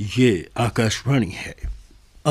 ये आकाशवाणी है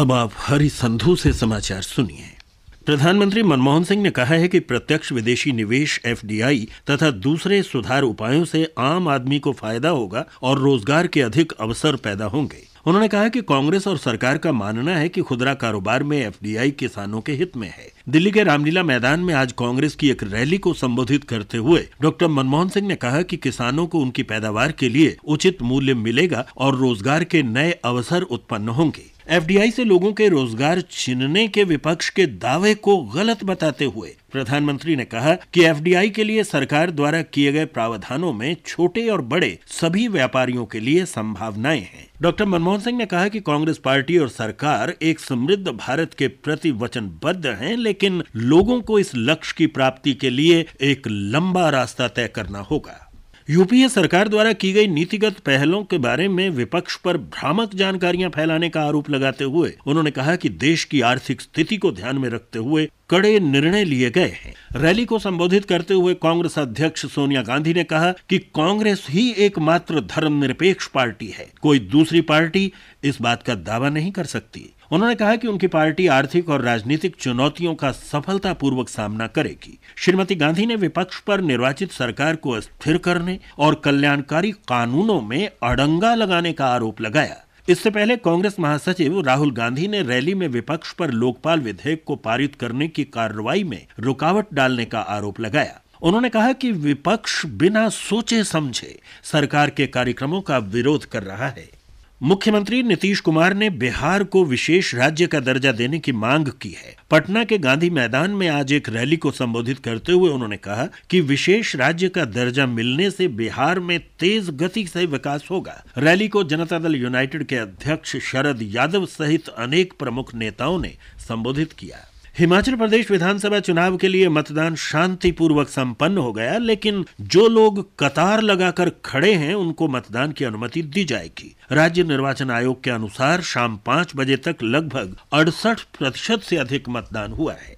अब आप हरि संधू से समाचार सुनिए प्रधानमंत्री मनमोहन सिंह ने कहा है कि प्रत्यक्ष विदेशी निवेश एफडीआई तथा दूसरे सुधार उपायों से आम आदमी को फायदा होगा और रोजगार के अधिक अवसर पैदा होंगे उन्होंने कहा कि कांग्रेस और सरकार का मानना है कि खुदरा कारोबार में एफडीआई किसानों के हित में है दिल्ली के रामलीला मैदान में आज कांग्रेस की एक रैली को संबोधित करते हुए डॉक्टर मनमोहन सिंह ने कहा कि किसानों को उनकी पैदावार के लिए उचित मूल्य मिलेगा और रोजगार के नए अवसर उत्पन्न होंगे एफडीआई से लोगों के रोजगार छीनने के विपक्ष के दावे को गलत बताते हुए प्रधानमंत्री ने कहा कि एफडीआई के लिए सरकार द्वारा किए गए प्रावधानों में छोटे और बड़े सभी व्यापारियों के लिए संभावनाएं हैं डॉक्टर मनमोहन सिंह ने कहा कि कांग्रेस पार्टी और सरकार एक समृद्ध भारत के प्रति वचनबद्ध हैं लेकिन लोगों को इस लक्ष्य की प्राप्ति के लिए एक लंबा रास्ता तय करना होगा यूपीए सरकार द्वारा की गई नीतिगत पहलों के बारे में विपक्ष पर भ्रामक जानकारियां फैलाने का आरोप लगाते हुए उन्होंने कहा कि देश की आर्थिक स्थिति को ध्यान में रखते हुए कड़े निर्णय लिए गए हैं रैली को संबोधित करते हुए कांग्रेस अध्यक्ष सोनिया गांधी ने कहा कि कांग्रेस ही एकमात्र धर्मनिरपेक्ष पार्टी है कोई दूसरी पार्टी इस बात का दावा नहीं कर सकती उन्होंने कहा कि उनकी पार्टी आर्थिक और राजनीतिक चुनौतियों का सफलतापूर्वक सामना करेगी श्रीमती गांधी ने विपक्ष पर निर्वाचित सरकार को स्थिर करने और कल्याणकारी कानूनों में अड़ंगा लगाने का आरोप लगाया इससे पहले कांग्रेस महासचिव राहुल गांधी ने रैली में विपक्ष पर लोकपाल विधेयक को पारित करने की कार्रवाई में रुकावट डालने का आरोप लगाया उन्होंने कहा कि विपक्ष बिना सोचे समझे सरकार के कार्यक्रमों का विरोध कर रहा है मुख्यमंत्री नीतीश कुमार ने बिहार को विशेष राज्य का दर्जा देने की मांग की है पटना के गांधी मैदान में आज एक रैली को संबोधित करते हुए उन्होंने कहा कि विशेष राज्य का दर्जा मिलने से बिहार में तेज गति से विकास होगा रैली को जनता दल यूनाइटेड के अध्यक्ष शरद यादव सहित अनेक प्रमुख नेताओं ने संबोधित किया हिमाचल प्रदेश विधानसभा चुनाव के लिए मतदान शांतिपूर्वक संपन्न हो गया लेकिन जो लोग कतार लगाकर खड़े हैं उनको मतदान की अनुमति दी जाएगी राज्य निर्वाचन आयोग के अनुसार शाम पांच बजे तक लगभग अड़सठ प्रतिशत से अधिक मतदान हुआ है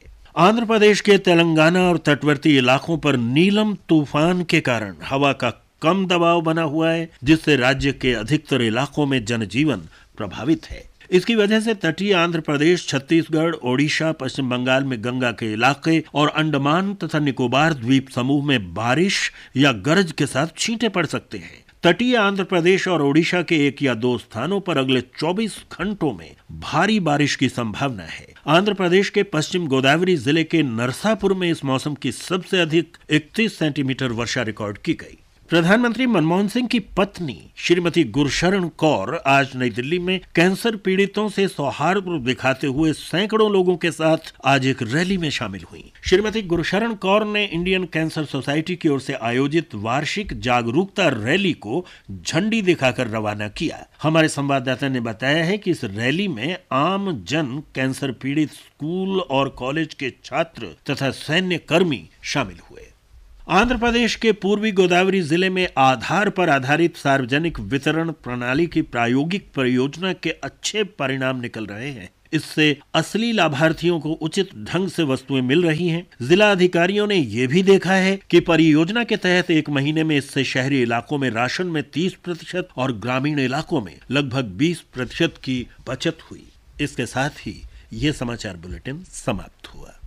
आंध्र प्रदेश के तेलंगाना और तटवर्ती इलाकों पर नीलम तूफान के कारण हवा का कम दबाव बना हुआ है जिससे राज्य के अधिकतर इलाकों में जनजीवन प्रभावित है इसकी वजह से तटीय आंध्र प्रदेश छत्तीसगढ़ ओडिशा पश्चिम बंगाल में गंगा के इलाके और अंडमान तथा निकोबार द्वीप समूह में बारिश या गरज के साथ छींटे पड़ सकते हैं तटीय आंध्र प्रदेश और ओडिशा के एक या दो स्थानों पर अगले 24 घंटों में भारी बारिश की संभावना है आंध्र प्रदेश के पश्चिम गोदावरी जिले के नरसापुर में इस मौसम की सबसे अधिक 31 सेंटीमीटर वर्षा रिकॉर्ड की गई प्रधानमंत्री मनमोहन सिंह की पत्नी श्रीमती गुरशरण कौर आज नई दिल्ली में कैंसर पीड़ितों से सौहार्द दिखाते हुए सैकड़ों लोगों के साथ आज एक रैली में शामिल हुई श्रीमती गुरशरण कौर ने इंडियन कैंसर सोसाइटी की ओर से आयोजित वार्षिक जागरूकता रैली को झंडी दिखाकर रवाना किया हमारे संवाददाता ने बताया है कि इस रैली में आम जन कैंसर पीड़ित स्कूल और कॉलेज के छात्र तथा सैन्य कर्मी शामिल हुए आंध्र प्रदेश के पूर्वी गोदावरी जिले में आधार पर आधारित सार्वजनिक वितरण प्रणाली की प्रायोगिक परियोजना के अच्छे परिणाम निकल रहे हैं इससे असली लाभार्थियों को उचित ढंग से वस्तुएं मिल रही हैं। जिला अधिकारियों ने ये भी देखा है कि परियोजना के तहत एक महीने में इससे शहरी इलाकों में राशन में 30 प्रतिशत और ग्रामीण इलाकों में लगभग 20 प्रतिशत की बचत हुई इसके साथ ही ये समाचार बुलेटिन समाप्त हुआ